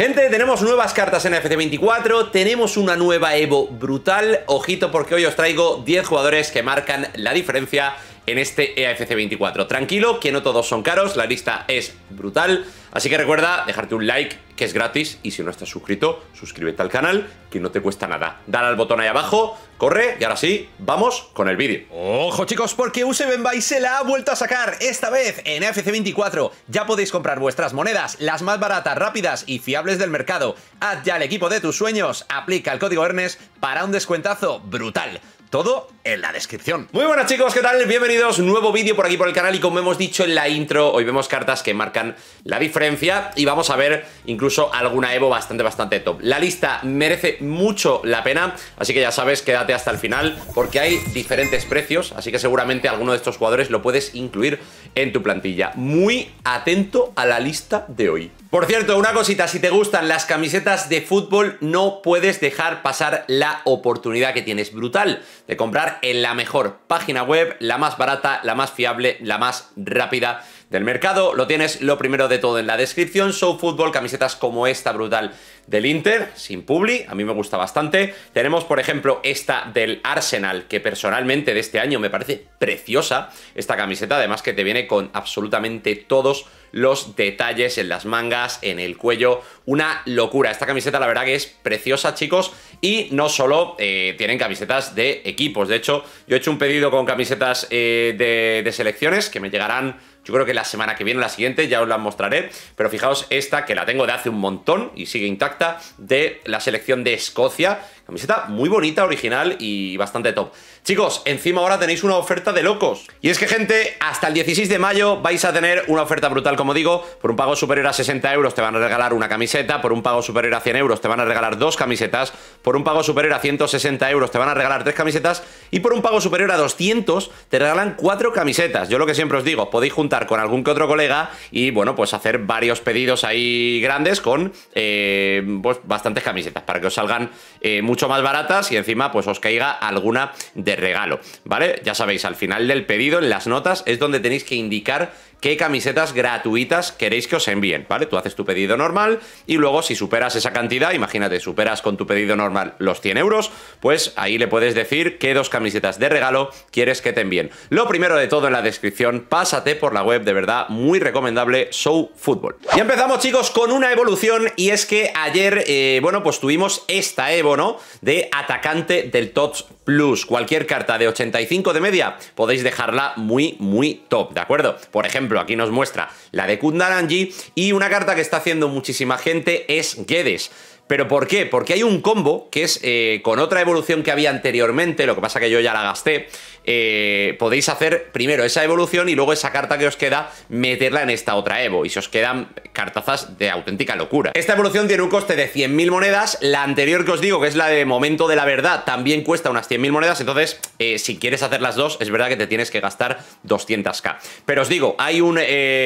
Gente, tenemos nuevas cartas en FC24, tenemos una nueva Evo brutal, ojito porque hoy os traigo 10 jugadores que marcan la diferencia en este EAFC 24. Tranquilo, que no todos son caros, la lista es brutal Así que recuerda dejarte un like, que es gratis, y si no estás suscrito, suscríbete al canal, que no te cuesta nada. Dale al botón ahí abajo, corre, y ahora sí, vamos con el vídeo. ¡Ojo, chicos! Porque Use Buy se la ha vuelto a sacar, esta vez en FC24. Ya podéis comprar vuestras monedas, las más baratas, rápidas y fiables del mercado. Haz ya el equipo de tus sueños, aplica el código ERNES para un descuentazo brutal. Todo en la descripción. Muy buenas chicos, ¿qué tal? Bienvenidos, nuevo vídeo por aquí por el canal y como hemos dicho en la intro, hoy vemos cartas que marcan la diferencia y vamos a ver incluso alguna Evo bastante, bastante top. La lista merece mucho la pena, así que ya sabes, quédate hasta el final porque hay diferentes precios, así que seguramente alguno de estos jugadores lo puedes incluir en tu plantilla. Muy atento a la lista de hoy. Por cierto, una cosita, si te gustan las camisetas de fútbol, no puedes dejar pasar la oportunidad que tienes brutal de comprar en la mejor página web, la más barata, la más fiable, la más rápida del mercado. Lo tienes lo primero de todo en la descripción. Show Football, camisetas como esta brutal del Inter, sin publi, a mí me gusta bastante. Tenemos, por ejemplo, esta del Arsenal, que personalmente de este año me parece preciosa. Esta camiseta, además que te viene con absolutamente todos los detalles en las mangas, en el cuello, una locura. Esta camiseta la verdad que es preciosa, chicos, y no solo eh, tienen camisetas de equipos. De hecho, yo he hecho un pedido con camisetas eh, de, selecciones que me llegarán yo creo que la semana que viene, la siguiente, ya os la mostraré. Pero fijaos esta, que la tengo de hace un montón y sigue intacta, de la selección de Escocia, Camiseta muy bonita, original y bastante top. Chicos, encima ahora tenéis una oferta de locos. Y es que, gente, hasta el 16 de mayo vais a tener una oferta brutal, como digo. Por un pago superior a 60 euros te van a regalar una camiseta. Por un pago superior a 100 euros te van a regalar dos camisetas. Por un pago superior a 160 euros te van a regalar tres camisetas. Y por un pago superior a 200 te regalan cuatro camisetas. Yo lo que siempre os digo, podéis juntar con algún que otro colega y, bueno, pues hacer varios pedidos ahí grandes con eh, pues, bastantes camisetas para que os salgan eh, más baratas y encima pues os caiga alguna de regalo, ¿vale? Ya sabéis, al final del pedido, en las notas, es donde tenéis que indicar qué camisetas gratuitas queréis que os envíen, ¿vale? Tú haces tu pedido normal y luego si superas esa cantidad, imagínate, superas con tu pedido normal los 100 euros, pues ahí le puedes decir qué dos camisetas de regalo quieres que te envíen. Lo primero de todo en la descripción, pásate por la web, de verdad, muy recomendable, Show Football. Y empezamos chicos con una evolución y es que ayer, eh, bueno, pues tuvimos esta Evo, ¿no? De atacante del top Plus. Cualquier carta de 85 de media podéis dejarla muy, muy top, ¿de acuerdo? Por ejemplo, aquí nos muestra la de Kundaranji y una carta que está haciendo muchísima gente es Guedes. ¿Pero por qué? Porque hay un combo que es eh, con otra evolución que había anteriormente, lo que pasa que yo ya la gasté. Eh, podéis hacer primero esa evolución y luego esa carta que os queda meterla en esta otra Evo. Y se os quedan cartazas de auténtica locura. Esta evolución tiene un coste de 100.000 monedas. La anterior que os digo, que es la de momento de la verdad, también cuesta unas 100.000 monedas. Entonces, eh, si quieres hacer las dos, es verdad que te tienes que gastar 200k. Pero os digo, hay un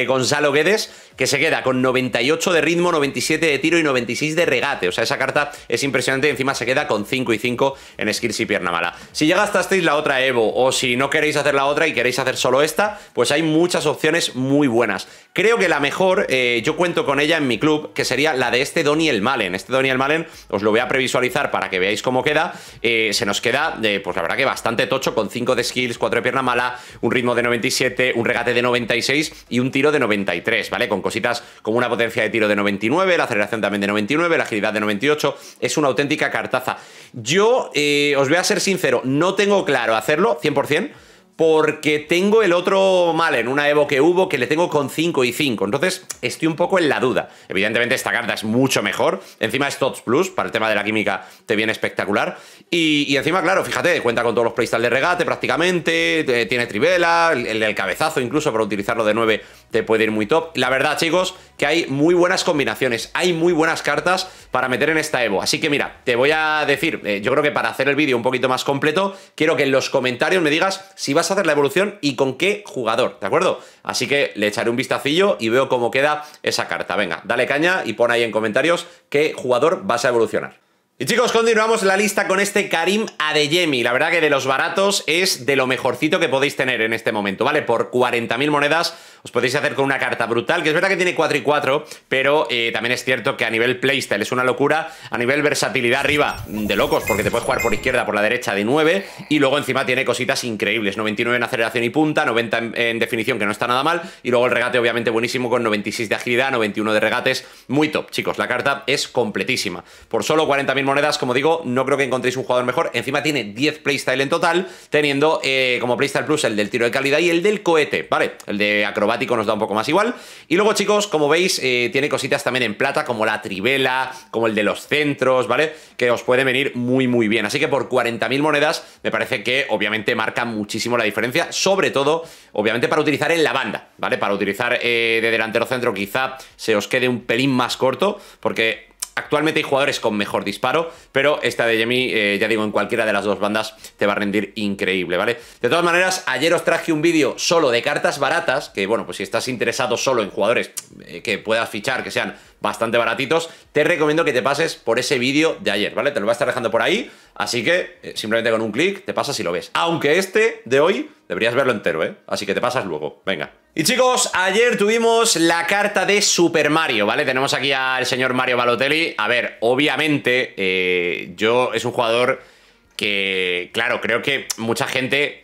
Gonzalo Guedes que se queda con 98 de ritmo, 97 de tiro y 96 de regate sea, esa carta es impresionante y encima se queda con 5 y 5 en skills y pierna mala. Si ya gastasteis la otra Evo o si no queréis hacer la otra y queréis hacer solo esta, pues hay muchas opciones muy buenas. Creo que la mejor, eh, yo cuento con ella en mi club, que sería la de este Donny el Malen. Este Donny el Malen, os lo voy a previsualizar para que veáis cómo queda. Eh, se nos queda, eh, pues la verdad que bastante tocho, con 5 de skills, 4 de pierna mala, un ritmo de 97, un regate de 96 y un tiro de 93, ¿vale? Con cositas como una potencia de tiro de 99, la aceleración también de 99, la agilidad de 98. Es una auténtica cartaza. Yo, os voy a ser sincero, no tengo claro hacerlo 100% porque tengo el otro mal en una Evo que hubo que le tengo con 5 y 5. Entonces estoy un poco en la duda. Evidentemente esta carta es mucho mejor. Encima es TOTS Plus, para el tema de la química te viene espectacular. Y, encima, claro, fíjate, cuenta con todos los playstals de regate prácticamente, eh, tiene trivela, el, cabezazo incluso para utilizarlo de 9 te puede ir muy top. La verdad, chicos, que hay muy buenas combinaciones, hay muy buenas cartas para meter en esta Evo. Así que mira, te voy a decir, eh, yo creo que para hacer el vídeo un poquito más completo, quiero que en los comentarios me digas si vas a hacer la evolución y con qué jugador, ¿de acuerdo? Así que le echaré un vistacillo y veo cómo queda esa carta. Venga, dale caña y pon ahí en comentarios qué jugador vas a evolucionar. Y chicos, continuamos la lista con este Karim Adeyemi. La verdad que de los baratos es de lo mejorcito que podéis tener en este momento, ¿vale? Por 40.000 monedas os podéis hacer con una carta brutal, que es verdad que tiene 4 y 4, pero eh, también es cierto que a nivel playstyle es una locura, a nivel versatilidad arriba, mm, de locos, porque te puedes jugar por izquierda, por la derecha de 9, y luego encima tiene cositas increíbles, 99 en aceleración y punta, 90 en, definición, que no está nada mal, y luego el regate obviamente buenísimo con 96 de agilidad, 91 de regates, muy top, chicos, la carta es completísima. Por solo 40.000 monedas, como digo, no creo que encontréis un jugador mejor, encima tiene 10 playstyle en total, teniendo eh, como playstyle plus el del tiro de calidad y el del cohete, ¿vale? El de acrobat nos da un poco más igual. Y luego, chicos, como veis, eh, tiene cositas también en plata, como la trivela, como el de los centros, ¿vale? Que os puede venir muy, muy bien. Así que por 40.000 monedas me parece que obviamente marca muchísimo la diferencia, sobre todo, obviamente, para utilizar en la banda, ¿vale? Para utilizar eh, de delantero centro quizá se os quede un pelín más corto, porque Actualmente hay jugadores con mejor disparo, pero esta de Yemi, eh, ya digo, en cualquiera de las dos bandas te va a rendir increíble, ¿vale? De todas maneras, ayer os traje un vídeo solo de cartas baratas, que bueno, pues si estás interesado solo en jugadores eh, que puedas fichar, que sean bastante baratitos, te recomiendo que te pases por ese vídeo de ayer, ¿vale? Te lo voy a estar dejando por ahí, así que eh, simplemente con un clic te pasas y lo ves. Aunque este de hoy deberías verlo entero, ¿eh? Así que te pasas luego, venga. Y chicos, ayer tuvimos la carta de Super Mario, ¿vale? Tenemos aquí al señor Mario Balotelli. A ver, obviamente, eh, yo es un jugador que, claro, creo que mucha gente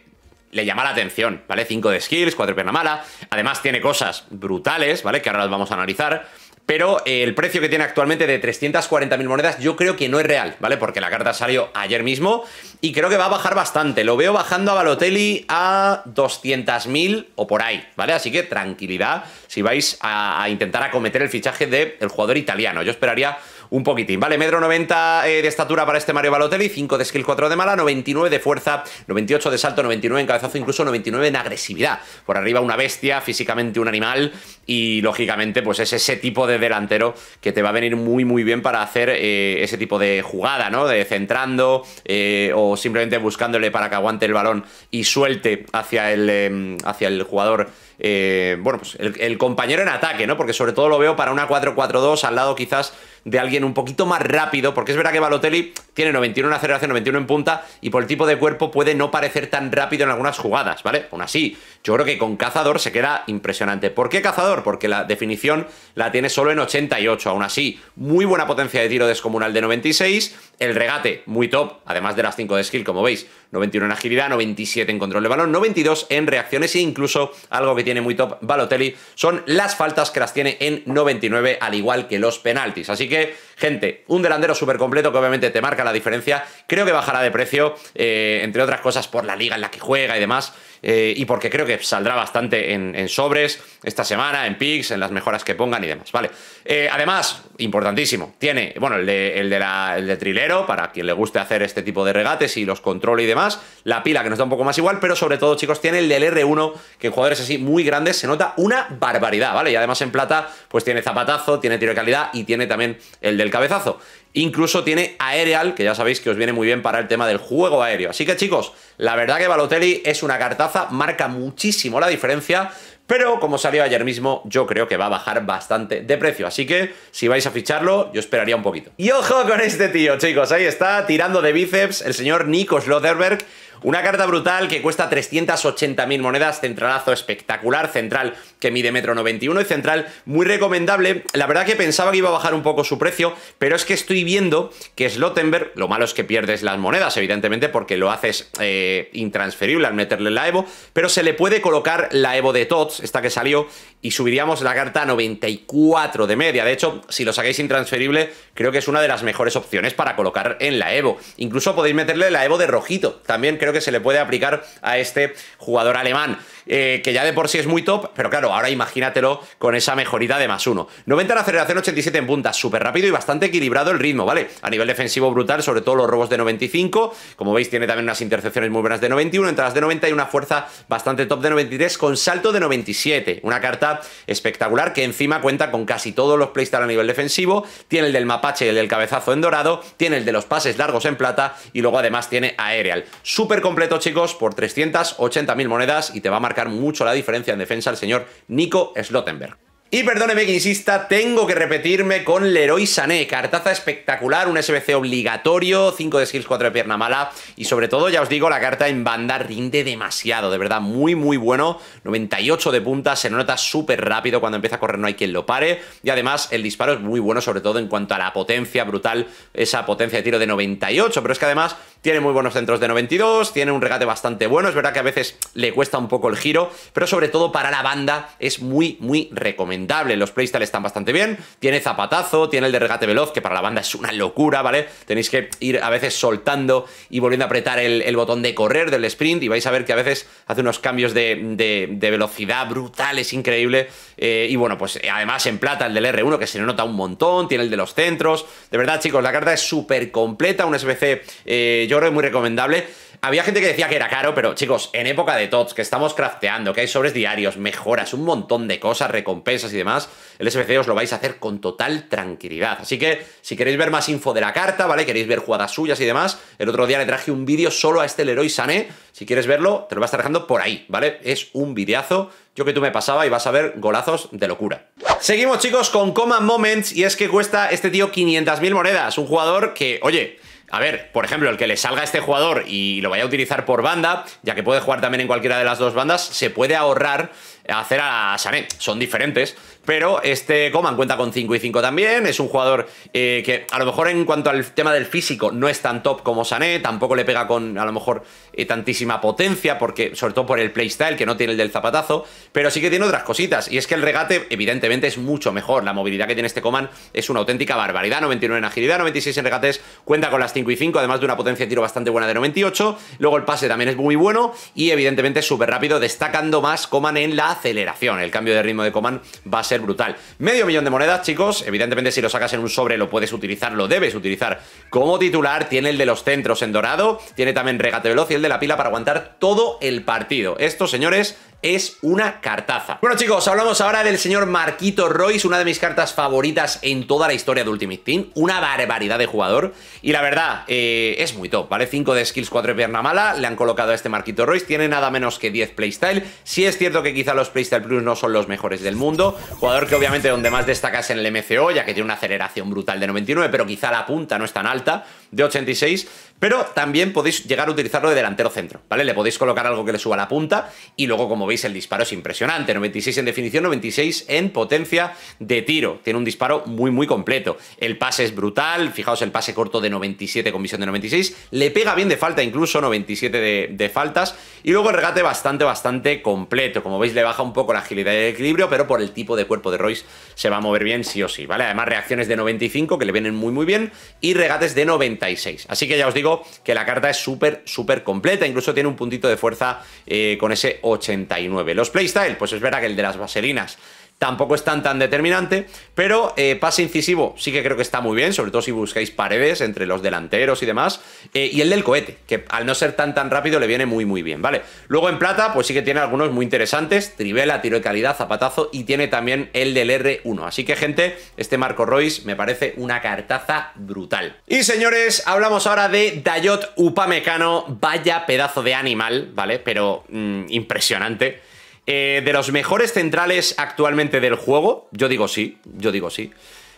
le llama la atención, ¿vale? 5 de skills, 4 de pierna mala. Además tiene cosas brutales, ¿vale? Que ahora las vamos a analizar pero eh, el precio que tiene actualmente de 340.000 monedas yo creo que no es real, ¿vale? Porque la carta salió ayer mismo y creo que va a bajar bastante. Lo veo bajando a Balotelli a 200.000 o por ahí, ¿vale? Así que tranquilidad si vais a, intentar acometer el fichaje del jugador italiano. Yo esperaría un poquitín. Vale, metro 90 eh, de estatura para este Mario Balotelli, 5 de skill, 4 de mala, 99 de fuerza, 98 de salto, 99 en cabezazo, incluso 99 en agresividad. Por arriba una bestia, físicamente un animal y lógicamente pues es ese tipo de delantero que te va a venir muy muy bien para hacer eh, ese tipo de jugada, ¿no? De centrando eh, o simplemente buscándole para que aguante el balón y suelte hacia el, em, hacia el jugador eh, bueno, pues el, el, compañero en ataque, ¿no? Porque sobre todo lo veo para una 4-4-2 al lado quizás de alguien un poquito más rápido, porque es verdad que Balotelli tiene 91 en aceleración, 91 en punta, y por el tipo de cuerpo puede no parecer tan rápido en algunas jugadas, ¿vale? Aún así, yo creo que con Cazador se queda impresionante. ¿Por qué Cazador? Porque la definición la tiene solo en 88, aún así, muy buena potencia de tiro descomunal de 96, el regate muy top, además de las 5 de skill, como veis, 91 en agilidad, 97 en control de balón, 92 en reacciones e incluso algo que tiene muy top Balotelli son las faltas que las tiene en 99, al igual que los penaltis. Así que Gente, un delantero súper completo que obviamente te marca la diferencia. Creo que bajará de precio, eh, entre otras cosas por la liga en la que juega y demás. Eh, y porque creo que saldrá bastante en, sobres esta semana, en picks, en las mejoras que pongan y demás, ¿vale? Eh, además, importantísimo, tiene, bueno, el de, el de, trilero, para quien le guste hacer este tipo de regates y los controle y demás, la pila que nos da un poco más igual, pero sobre todo, chicos, tiene el del R1, que en jugadores así muy grandes se nota una barbaridad, ¿vale? Y además en plata, pues tiene zapatazo, tiene tiro de calidad y tiene también el del cabezazo. Incluso tiene Aerial, que ya sabéis que os viene muy bien para el tema del juego aéreo. Así que chicos, la verdad que Balotelli es una cartaza, marca muchísimo la diferencia, pero como salió ayer mismo, yo creo que va a bajar bastante de precio. Así que si vais a ficharlo, yo esperaría un poquito. Y ojo con este tío, chicos. Ahí está, tirando de bíceps, el señor Nico Slotterberg, una carta brutal que cuesta 380.000 monedas, centralazo espectacular, central que mide metro 91 y central muy recomendable. La verdad que pensaba que iba a bajar un poco su precio, pero es que estoy viendo que Slottenberg, lo malo es que pierdes las monedas, evidentemente, porque lo haces eh, intransferible al meterle la Evo, pero se le puede colocar la Evo de Tots, esta que salió, y subiríamos la carta a 94 de media. De hecho, si lo sacáis intransferible, creo que es una de las mejores opciones para colocar en la Evo. Incluso podéis meterle la Evo de rojito, también creo que se le puede aplicar a este jugador alemán, eh, que ya de por sí es muy top, pero claro, ahora imagínatelo con esa mejorita de más uno. 90 en aceleración, 87 en puntas, súper rápido y bastante equilibrado el ritmo, ¿vale? A nivel defensivo brutal, sobre todo los robos de 95, como veis tiene también unas intercepciones muy buenas de 91, entradas de 90 y una fuerza bastante top de 93 con salto de 97, una carta espectacular que encima cuenta con casi todos los playstyle a nivel defensivo, tiene el del mapache, y el del cabezazo en dorado, tiene el de los pases largos en plata y luego además tiene aerial. Súper completo, chicos, por 380.000 monedas y te va a marcar mucho la diferencia en defensa el señor Nico Slottenberg. Y perdóneme que insista, tengo que repetirme con Leroy Sané. Cartaza espectacular, un SBC obligatorio, 5 de skills, 4 de pierna mala. Y sobre todo, ya os digo, la carta en banda rinde demasiado, de verdad, muy, muy bueno. 98 de punta, se nota súper rápido. Cuando empieza a correr no hay quien lo pare. Y además, el disparo es muy bueno, sobre todo en cuanto a la potencia brutal, esa potencia de tiro de 98. Pero es que además tiene muy buenos centros de 92, tiene un regate bastante bueno. Es verdad que a veces le cuesta un poco el giro, pero sobre todo para la banda es muy, muy recomendable. Los playstyle están bastante bien. Tiene zapatazo, tiene el de regate veloz, que para la banda es una locura, ¿vale? Tenéis que ir a veces soltando y volviendo a apretar el, botón de correr del sprint y vais a ver que a veces hace unos cambios de, velocidad brutal, es increíble. Eh, y bueno, pues eh, además en plata el del R1, que se le nota un montón, tiene el de los centros. De verdad, chicos, la carta es súper completa, un SBC, eh, yo creo, muy recomendable. Había gente que decía que era caro, pero chicos, en época de TOTS, que estamos crafteando, que hay sobres diarios, mejoras, un montón de cosas, recompensas y demás, el SBC os lo vais a hacer con total tranquilidad. Así que si queréis ver más info de la carta, ¿vale? Queréis ver jugadas suyas y demás, el otro día le traje un vídeo solo a este Leroy Sané. Si quieres verlo, te lo vas a estar dejando por ahí, ¿vale? Es un videazo yo que tú me pasaba y vas a ver golazos de locura. Seguimos chicos con Coma Moments y es que cuesta este tío 500.000 monedas, un jugador que, oye, a ver, por ejemplo, el que le salga a este jugador y lo vaya a utilizar por banda, ya que puede jugar también en cualquiera de las dos bandas, se puede ahorrar hacer a Sané. Son diferentes, pero este Coman cuenta con 5 y 5 también. Es un jugador eh, que a lo mejor en cuanto al tema del físico no es tan top como Sané. Tampoco le pega con a lo mejor eh, tantísima potencia. Porque, sobre todo por el playstyle, que no tiene el del zapatazo. Pero sí que tiene otras cositas. Y es que el regate, evidentemente, es mucho mejor. La movilidad que tiene este Coman es una auténtica barbaridad. 99 en agilidad, 96 en regates. Cuenta con las 5 y 5, además de una potencia de tiro bastante buena de 98. Luego el pase también es muy bueno. Y evidentemente súper rápido, destacando más Coman en la aceleración. El cambio de ritmo de Coman va a ser ser brutal. Medio millón de monedas, chicos. Evidentemente, si lo sacas en un sobre, lo puedes utilizar, lo debes utilizar como titular. Tiene el de los centros en dorado, tiene también regate veloz y el de la pila para aguantar todo el partido. Esto, señores, es una cartaza. Bueno chicos, hablamos ahora del señor Marquito Royce, una de mis cartas favoritas en toda la historia de Ultimate Team, una barbaridad de jugador y la verdad, eh, es muy top, ¿vale? 5 de skills, 4 de pierna mala, le han colocado a este Marquito Royce, tiene nada menos que 10 playstyle, sí es cierto que quizá los playstyle plus no son los mejores del mundo, jugador que obviamente donde más destacas en el MCO, ya que tiene una aceleración brutal de 99, pero quizá la punta no es tan alta, de 86, pero también podéis llegar a utilizarlo de delantero centro, ¿vale? Le podéis colocar algo que le suba la punta y luego, como veis, el disparo es impresionante. 96 en definición, 96 en potencia de tiro. Tiene un disparo muy, muy completo. El pase es brutal, fijaos el pase corto de 97 con visión de 96. Le pega bien de falta incluso, 97 de, faltas. Y luego el regate bastante, bastante completo. Como veis, le baja un poco la agilidad y el equilibrio, pero por el tipo de cuerpo de Royce se va a mover bien sí o sí, ¿vale? Además, reacciones de 95 que le vienen muy, muy bien y regates de 90 Así que ya os digo que la carta es súper, súper completa, incluso tiene un puntito de fuerza eh, con ese 89. Los playstyle, pues es verdad que el de las vaselinas tampoco es tan tan determinante, pero eh, pase incisivo sí que creo que está muy bien, sobre todo si buscáis paredes entre los delanteros y demás, eh, y el del cohete, que al no ser tan tan rápido le viene muy muy bien, ¿vale? Luego en plata, pues sí que tiene algunos muy interesantes, trivela, tiro de calidad, zapatazo, y tiene también el del R1, así que gente, este Marco Royce me parece una cartaza brutal. Y señores, hablamos ahora de Dayot Upamecano, vaya pedazo de animal, ¿vale? Pero mm, impresionante. Eh, de los mejores centrales actualmente del juego, yo digo sí, yo digo sí.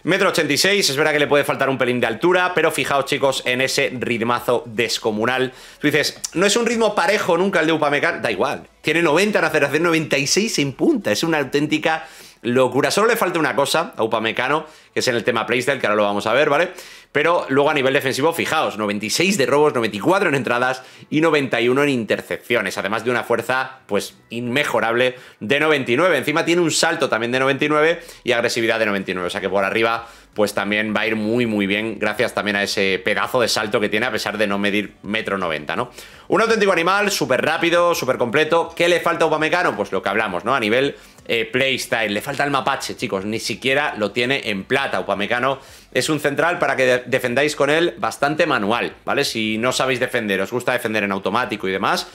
Metro 86, es verdad que le puede faltar un pelín de altura, pero fijaos chicos en ese ritmazo descomunal. Tú dices, no es un ritmo parejo nunca el de Upamecano, da igual. Tiene 90 en aceleración, 96 en punta, es una auténtica locura. Solo le falta una cosa a Upamecano, que es en el tema playstyle, que ahora lo vamos a ver, ¿vale? Pero luego a nivel defensivo, fijaos, 96 de robos, 94 en entradas y 91 en intercepciones, además de una fuerza, pues, inmejorable de 99. Encima tiene un salto también de 99 y agresividad de 99, o sea que por arriba pues también va a ir muy muy bien gracias también a ese pedazo de salto que tiene a pesar de no medir metro 90, ¿no? Un auténtico animal, súper rápido, súper completo. ¿Qué le falta a Upamecano? Pues lo que hablamos, ¿no? A nivel eh, playstyle. Le falta el mapache, chicos. Ni siquiera lo tiene en plata. Upamecano es un central para que defendáis con él bastante manual, ¿vale? Si no sabéis defender, os gusta defender en automático y demás,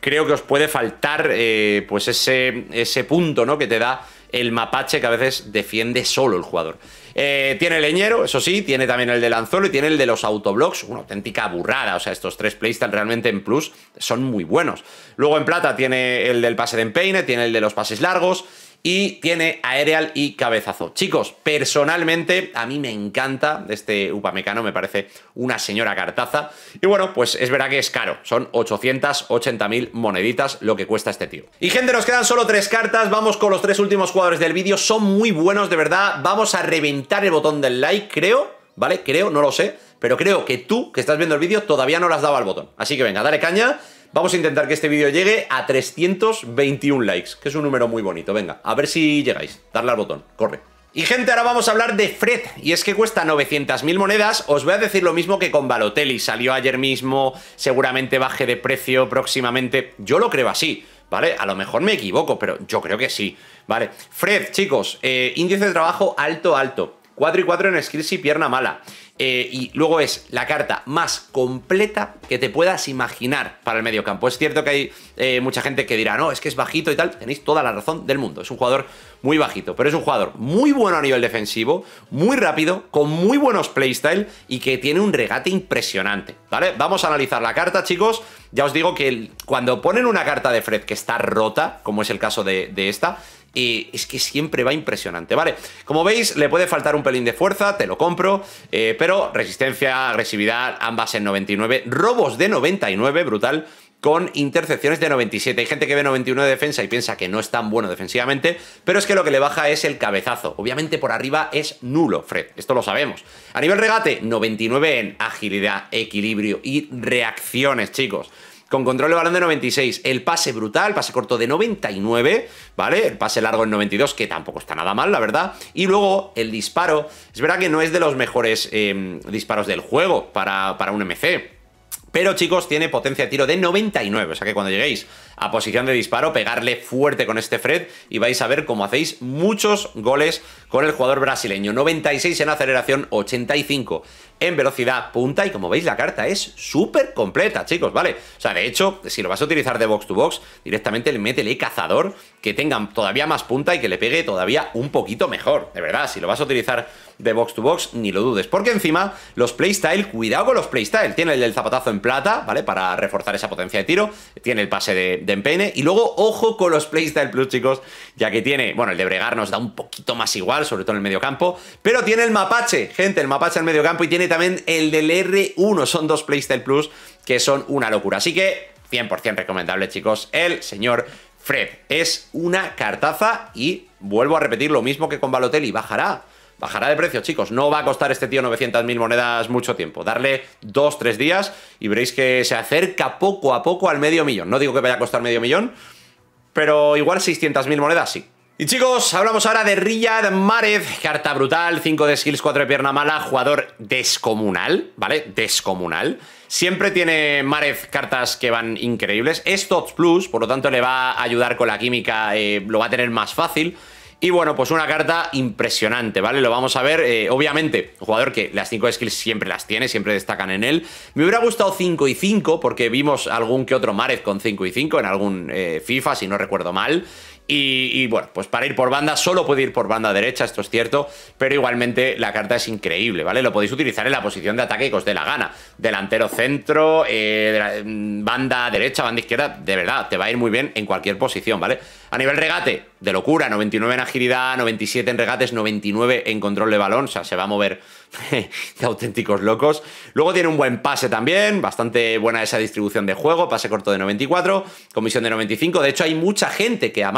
creo que os puede faltar eh, pues ese, ese punto, ¿no? Que te da el mapache que a veces defiende solo el jugador. Eh, tiene leñero, eso sí, tiene también el de anzuelo y tiene el de los autoblocks, una auténtica burrada. O sea, estos tres playstyle realmente en plus son muy buenos. Luego en plata tiene el del pase de empeine, tiene el de los pases largos y tiene aerial y cabezazo. Chicos, personalmente a mí me encanta este Upamecano, me parece una señora cartaza. Y bueno, pues es verdad que es caro, son 880.000 moneditas lo que cuesta este tío. Y gente, nos quedan solo tres cartas, vamos con los tres últimos jugadores del vídeo, son muy buenos, de verdad, vamos a reventar el botón del like, creo, ¿vale? Creo, no lo sé, pero creo que tú, que estás viendo el vídeo, todavía no las has dado al botón. Así que venga, dale caña Vamos a intentar que este vídeo llegue a 321 likes, que es un número muy bonito. Venga, a ver si llegáis. Darle al botón, corre. Y gente, ahora vamos a hablar de Fred, y es que cuesta 900.000 monedas, os voy a decir lo mismo que con Balotelli, salió ayer mismo, seguramente baje de precio próximamente, yo lo creo así, ¿vale? A lo mejor me equivoco, pero yo creo que sí, ¿vale? Fred, chicos, eh, índice de trabajo alto, alto, 4 y 4 en skills y pierna mala. Eh, y luego es la carta más completa que te puedas imaginar para el medio campo. Es cierto que hay eh, mucha gente que dirá, no, es que es bajito y tal. Tenéis toda la razón del mundo. Es un jugador muy bajito, pero es un jugador muy bueno a nivel defensivo, muy rápido, con muy buenos playstyle y que tiene un regate impresionante. ¿Vale? Vamos a analizar la carta, chicos. Ya os digo que cuando ponen una carta de Fred que está rota, como es el caso de, de esta, y es que siempre va impresionante, ¿vale? Como veis, le puede faltar un pelín de fuerza, te lo compro, eh, pero resistencia, agresividad, ambas en 99, robos de 99, brutal, con intercepciones de 97. Hay gente que ve 91 de defensa y piensa que no es tan bueno defensivamente, pero es que lo que le baja es el cabezazo. Obviamente por arriba es nulo, Fred, esto lo sabemos. A nivel regate, 99 en agilidad, equilibrio y reacciones, chicos con control de balón de 96, el pase brutal, pase corto de 99, ¿vale? El pase largo en 92, que tampoco está nada mal, la verdad. Y luego el disparo, es verdad que no es de los mejores em, disparos del juego para, para un MC. Pero chicos, tiene potencia de tiro de 99, o sea que cuando lleguéis a posición de disparo, pegarle fuerte con este Fred y vais a ver cómo hacéis muchos goles con el jugador brasileño. 96 en aceleración, 85 en velocidad punta y como veis la carta es súper completa, chicos, ¿vale? O sea, de hecho, si lo vas a utilizar de box to box, directamente le métele cazador que tenga todavía más punta y que le pegue todavía un poquito mejor. De verdad, si lo vas a utilizar de box to box, ni lo dudes. Porque encima, los playstyle, cuidado con los playstyle. Tiene el del zapatazo en plata, ¿vale? Para reforzar esa potencia de tiro. Tiene el pase de, de Y luego, ojo con los playstyle plus, chicos, ya que tiene, bueno, el de bregar nos da un poquito más igual, sobre todo en el medio campo. Pero tiene el mapache, gente, el mapache en medio campo. Y tiene también el del R1. Son dos playstyle plus que son una locura. Así que 100% recomendable, chicos, el señor Fred. Es una cartaza y vuelvo a repetir lo mismo que con Balotelli, bajará. Bajará de precio, chicos. No va a costar este tío 900.000 monedas mucho tiempo. Darle 2, 3 días y veréis que se acerca poco a poco al medio millón. No digo que vaya a costar medio millón, pero igual 600.000 monedas sí. Y chicos, hablamos ahora de Riyad Marez. carta brutal, 5 de skills, 4 de pierna mala, jugador descomunal, ¿vale? Descomunal. Siempre tiene Marez cartas que van increíbles. Es Plus, por lo tanto le va a ayudar con la química, eh, lo va a tener más fácil. Y bueno, pues una carta impresionante, ¿vale? Lo vamos a ver, eh, obviamente, jugador que las 5 skills siempre las tiene, siempre destacan en él. Me hubiera gustado 5 y 5 porque vimos algún que otro Marez con 5 y 5 en algún eh, FIFA, si no recuerdo mal. Y, bueno, pues para ir por banda, solo puede ir por banda derecha, esto es cierto, pero igualmente la carta es increíble, ¿vale? Lo podéis utilizar en la posición de ataque que os dé la gana. Delantero centro, eh, mm, banda derecha, banda izquierda, de verdad, te va a ir muy bien en cualquier posición, ¿vale? A nivel regate, de locura, 99 en agilidad, 97 en regates, 99 en control de balón, o sea, se va a mover de auténticos locos. Luego tiene un buen pase también, bastante buena esa distribución de juego, pase corto de 94, comisión de 95, de hecho hay mucha gente que a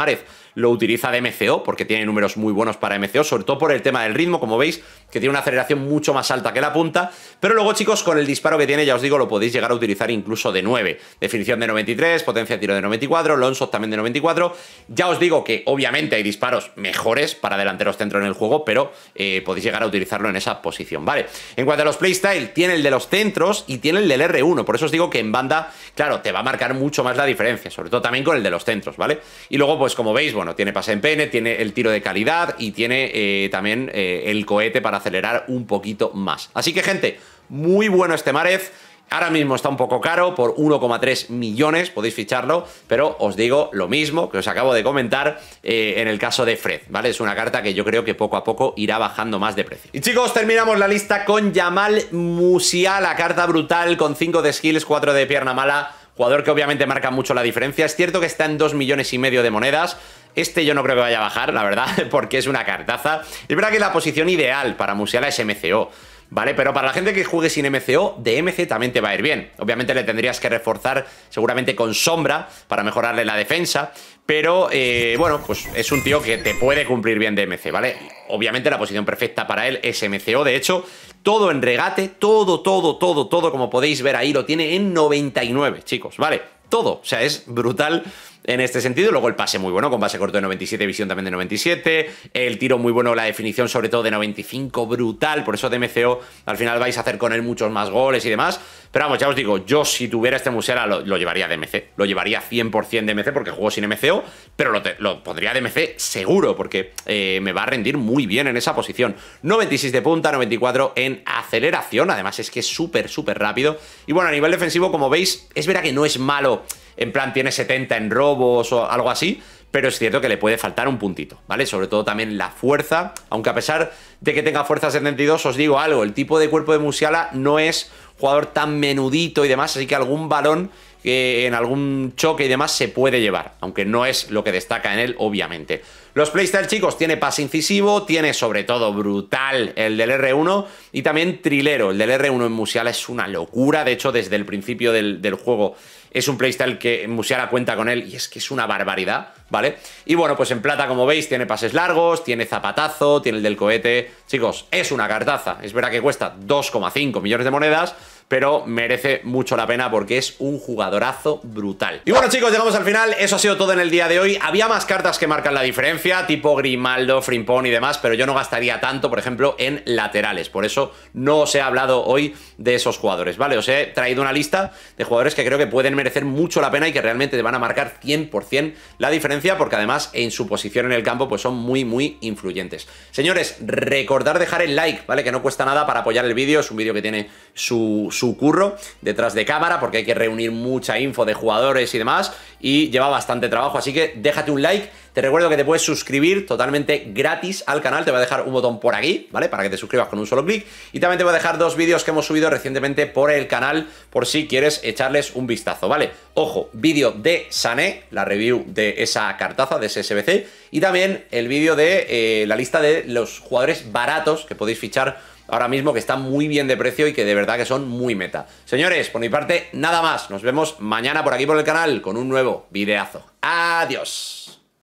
lo utiliza de MCO, porque tiene números muy buenos para MCO, sobre todo por el tema del ritmo, como veis, que tiene una aceleración mucho más alta que la punta. Pero luego, chicos, con el disparo que tiene, ya os digo, lo podéis llegar a utilizar incluso de 9. Definición de 93, potencia de tiro de 94, shot también de 94. Ya os digo que obviamente hay disparos mejores para delanteros centro en el juego, pero eh, podéis llegar a utilizarlo en esa posición, ¿vale? En cuanto a los playstyle, tiene el de los centros y tiene el del R1. Por eso os digo que en banda, claro, te va a marcar mucho más la diferencia, sobre todo también con el de los centros, ¿vale? Y luego, pues como veis, bueno, tiene pase en pene, tiene el tiro de calidad y tiene eh, también eh, el cohete para acelerar un poquito más. Así que, gente, muy bueno este Marez. Ahora mismo está un poco caro, por 1,3 millones podéis ficharlo, pero os digo lo mismo que os acabo de comentar eh, en el caso de Fred, ¿vale? Es una carta que yo creo que poco a poco irá bajando más de precio. Y chicos, terminamos la lista con Yamal la carta brutal con 5 de skills, 4 de pierna mala, Jugador que obviamente marca mucho la diferencia. Es cierto que está en 2 millones y medio de monedas. Este yo no creo que vaya a bajar, la verdad, porque es una cartaza. Es verdad que la posición ideal para musear a SMCO. ¿vale? Pero para la gente que juegue sin MCO, de también te va a ir bien. Obviamente le tendrías que reforzar seguramente con sombra para mejorarle la defensa, pero eh, bueno, pues es un tío que te puede cumplir bien de MC, ¿vale? Obviamente la posición perfecta para él es MCO, de hecho, todo en regate, todo, todo, todo, todo, como podéis ver ahí, lo tiene en 99, chicos, ¿vale? Todo, o sea, es brutal en este sentido. Luego el pase muy bueno, con pase corto de 97, visión también de 97. El tiro muy bueno, la definición sobre todo de 95, brutal. Por eso de MCO al final vais a hacer con él muchos más goles y demás. Pero vamos, ya os digo, yo si tuviera este Musera lo, llevaría de MC. Lo llevaría 100% de MC porque juego sin MCO, pero lo, podría de MC seguro porque eh, me va a rendir muy bien en esa posición. 96 de punta, 94 en aceleración. Además es que es súper, súper rápido. Y bueno, a nivel defensivo, como veis, es verdad que no es malo en plan tiene 70 en robos o algo así, pero es cierto que le puede faltar un puntito, ¿vale? Sobre todo también la fuerza, aunque a pesar de que tenga fuerza 72, os digo algo, el tipo de cuerpo de Musiala no es jugador tan menudito y demás, así que algún balón que en algún choque y demás se puede llevar, aunque no es lo que destaca en él, obviamente. Los playstyle, chicos, tiene pase incisivo, tiene sobre todo brutal el del R1 y también trilero. El del R1 en Musiala es una locura, de hecho, desde el principio del, juego es un playstyle que Musiala cuenta con él y es que es una barbaridad, ¿vale? Y bueno, pues en plata, como veis, tiene pases largos, tiene zapatazo, tiene el del cohete. Chicos, es una cartaza. Es verdad que cuesta 2,5 millones de monedas, pero merece mucho la pena porque es un jugadorazo brutal. Y bueno chicos, llegamos al final, eso ha sido todo en el día de hoy. Había más cartas que marcan la diferencia, tipo Grimaldo, Frimpón y demás, pero yo no gastaría tanto, por ejemplo, en laterales. Por eso no os he hablado hoy de esos jugadores, ¿vale? Os he traído una lista de jugadores que creo que pueden merecer mucho la pena y que realmente van a marcar 100% la diferencia porque además en su posición en el campo pues son muy, muy influyentes. Señores, recordar dejar el like, ¿vale? Que no cuesta nada para apoyar el vídeo, es un vídeo que tiene su su curro detrás de cámara, porque hay que reunir mucha info de jugadores y demás, y lleva bastante trabajo, así que déjate un like. Te recuerdo que te puedes suscribir totalmente gratis al canal, te voy a dejar un botón por aquí, ¿vale? Para que te suscribas con un solo clic. Y también te voy a dejar dos vídeos que hemos subido recientemente por el canal, por si quieres echarles un vistazo, ¿vale? Ojo, vídeo de Sané, la review de esa cartaza, de SSBC y también el vídeo de eh, la lista de los jugadores baratos que podéis fichar ahora mismo que están muy bien de precio y que de verdad que son muy meta. Señores, por mi parte, nada más. Nos vemos mañana por aquí por el canal con un nuevo videazo. Adiós.